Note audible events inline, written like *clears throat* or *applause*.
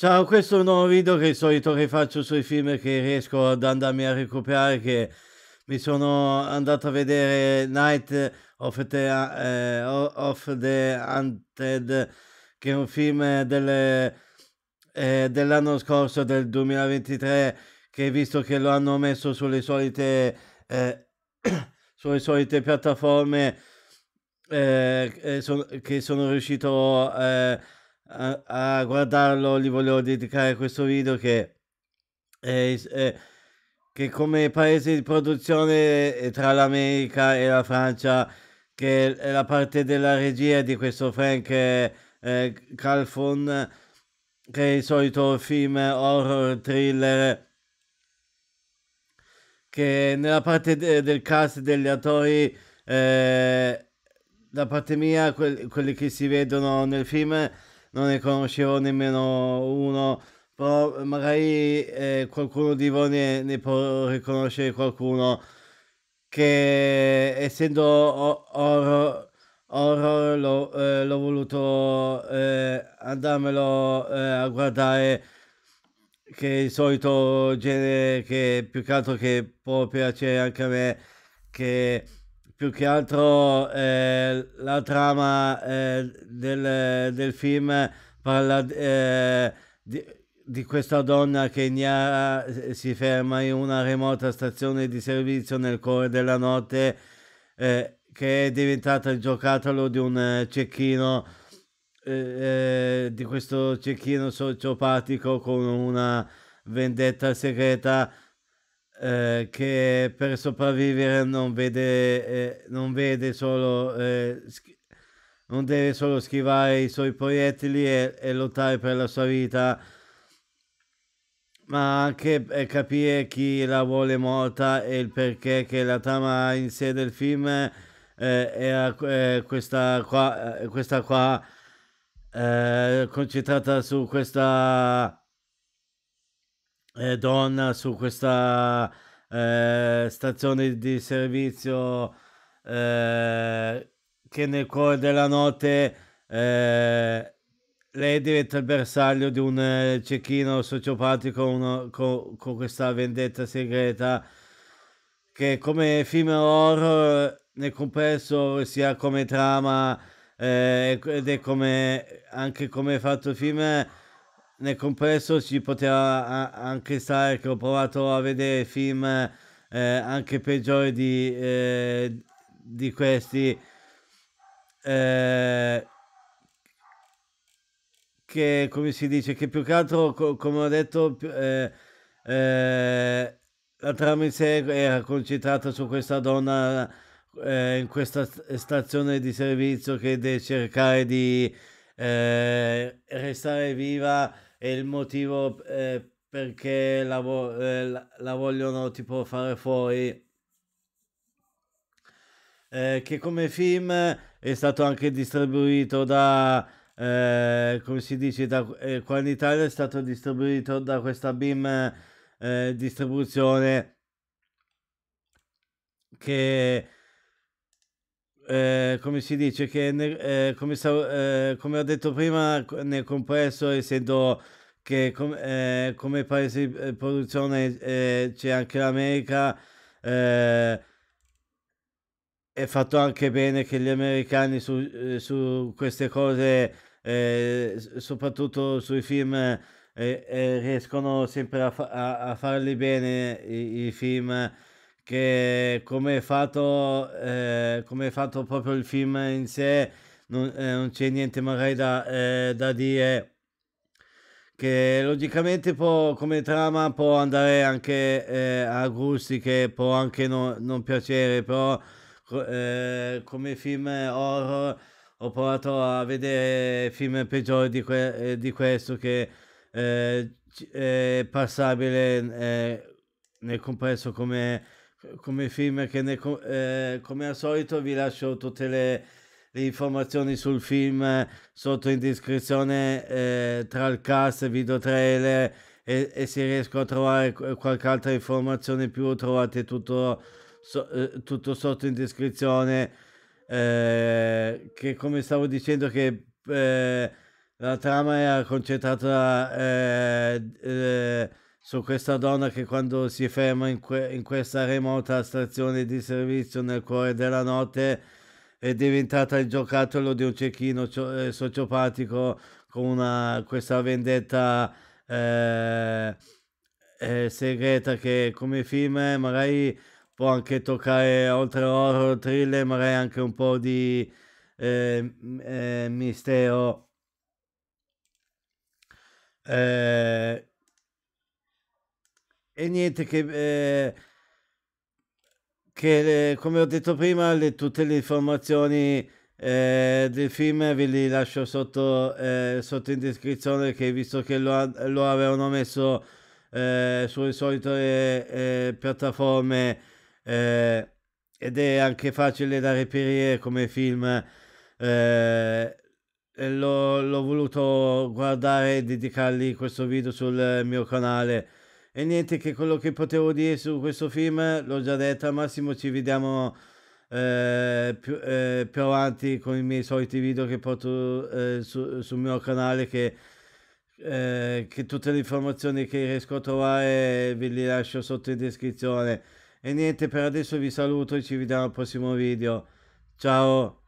Ciao, questo è un nuovo video che di solito rifaccio sui film che riesco ad andarmi a recuperare che mi sono andato a vedere Night of the, eh, of the Hunted che è un film del, eh, dell'anno scorso, del 2023 che visto che lo hanno messo sulle solite, eh, *clears throat* sulle solite piattaforme eh, che, sono, che sono riuscito a eh, a, eh, a guardarlo gli volevo dedicare questo video che, è, è, che come paese di produzione eh, tra l'America e la Francia che è la parte della regia di questo Frank eh, eh, Calfon che è il solito film horror thriller che nella parte de del cast degli attori eh, da parte mia que quelli che si vedono nel film non ne conoscevo nemmeno uno, però magari eh, qualcuno di voi ne, ne, può riconoscere qualcuno che essendo horror, horror l'ho, eh, l'ho voluto eh, andarmelo eh, a guardare che è il solito genere che più che altro che può piacere anche a me che più che altro eh, la trama eh, del, del, film parla eh, di, di, questa donna che ignara eh, si ferma in una remota stazione di servizio nel cuore della notte eh, che è diventata il giocattolo di un eh, cecchino di questo cecchino sociopatico con una vendetta segreta eh, che per sopravvivere non vede, eh, non vede solo, eh, non deve solo schivare i suoi proiettili e, e lottare per la sua vita, ma anche capire chi la vuole morta e il perché che la trama in sé del film eh, era eh, questa qua, eh, questa qua concentrata su questa eh, donna su questa eh, stazione di servizio eh, che nel cuore della notte eh, lei diventa il bersaglio di un eh, cecchino sociopatico uno, con, con questa vendetta segreta che come film horror eh, nel complesso sia come trama eh, ed è come anche come fatto il film nel complesso ci poteva anche stare che ho provato a vedere film eh, anche peggiori di, eh, di questi eh, che come si dice che più che altro co- come ho detto eh, eh, la trama in sé era concentrata su questa donna eh, in questa stazione di servizio che deve cercare di restare viva è il motivo eh, perché la, vo- eh, la, vogliono tipo fare fuori. Eh, che come film è stato anche distribuito da, eh, come si dice, da, eh, qua in Italia è stato distribuito da questa BIM eh, distribuzione che eh, come si dice, che ne, eh, come, sa, eh, come, ho detto prima, nel complesso, essendo che com, eh, come paese di eh, produzione c'è anche l'America, è fatto anche bene che gli americani su, su queste cose, soprattutto sui film, riescono sempre a, fa a, a farli bene i, i film che come è fatto, eh, come è fatto proprio il film in sé, non, eh, non c'è niente magari da, eh, da, dire. Che logicamente può, come trama può andare anche eh, a gusti che può anche no, non piacere, però eh, come film horror ho provato a vedere film peggiori di, que eh, di questo che è passabile nel complesso come come film che ne, eh, come al solito vi lascio tutte le, le informazioni sul film eh, sotto in descrizione eh, tra il cast, video trailer e, e, se riesco a trovare qualche altra informazione in più trovate tutto, so, eh, tutto sotto in descrizione eh, che come stavo dicendo che eh, la trama è concentrata su questa donna che quando si ferma in, que- in questa remota stazione di servizio nel cuore della notte è diventata il giocattolo di un cecchino cio- eh, sociopatico con una, questa vendetta eh, eh, segreta che come film magari può anche toccare oltre horror, thriller, magari anche un po' di ehm, eh, mistero. Eh, e niente che... Eh, che le, eh, come ho detto prima, le, tutte le informazioni eh, del film ve li lascio sotto, eh, sotto in descrizione che visto che lo, lo avevano messo eh, sulle solite eh, piattaforme eh, ed è anche facile da reperire come film l'ho, l'ho voluto guardare e dedicargli questo video sul mio canale e niente, che quello che potevo dire su questo film l'ho già detto. Al massimo ci vediamo eh, più, eh, più, avanti con i miei soliti video che porto eh, su, sul mio canale. Che, eh, che tutte le informazioni che riesco a trovare ve le lascio sotto in descrizione. E niente, per adesso vi saluto e ci vediamo al prossimo video. Ciao!